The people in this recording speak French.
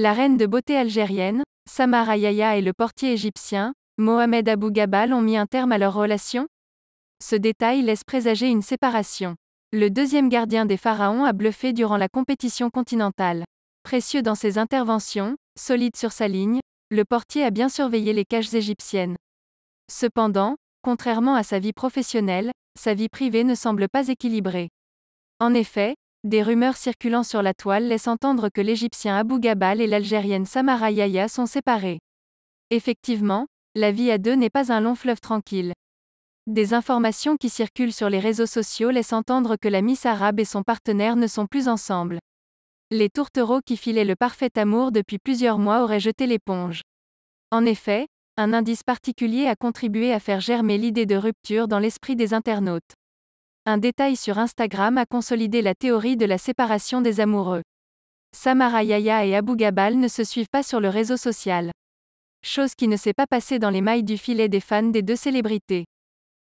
La reine de beauté algérienne, Samara Yaya et le portier égyptien, Mohamed Abou Gabal ont mis un terme à leur relation Ce détail laisse présager une séparation. Le deuxième gardien des pharaons a bluffé durant la compétition continentale. Précieux dans ses interventions, solide sur sa ligne, le portier a bien surveillé les cages égyptiennes. Cependant, contrairement à sa vie professionnelle, sa vie privée ne semble pas équilibrée. En effet, des rumeurs circulant sur la toile laissent entendre que l'Égyptien Abou Gabal et l'Algérienne Samara Yaya sont séparés. Effectivement, la vie à deux n'est pas un long fleuve tranquille. Des informations qui circulent sur les réseaux sociaux laissent entendre que la Miss Arabe et son partenaire ne sont plus ensemble. Les tourtereaux qui filaient le parfait amour depuis plusieurs mois auraient jeté l'éponge. En effet, un indice particulier a contribué à faire germer l'idée de rupture dans l'esprit des internautes. Un détail sur Instagram a consolidé la théorie de la séparation des amoureux. Samara Yaya et Abu Gabal ne se suivent pas sur le réseau social. Chose qui ne s'est pas passée dans les mailles du filet des fans des deux célébrités.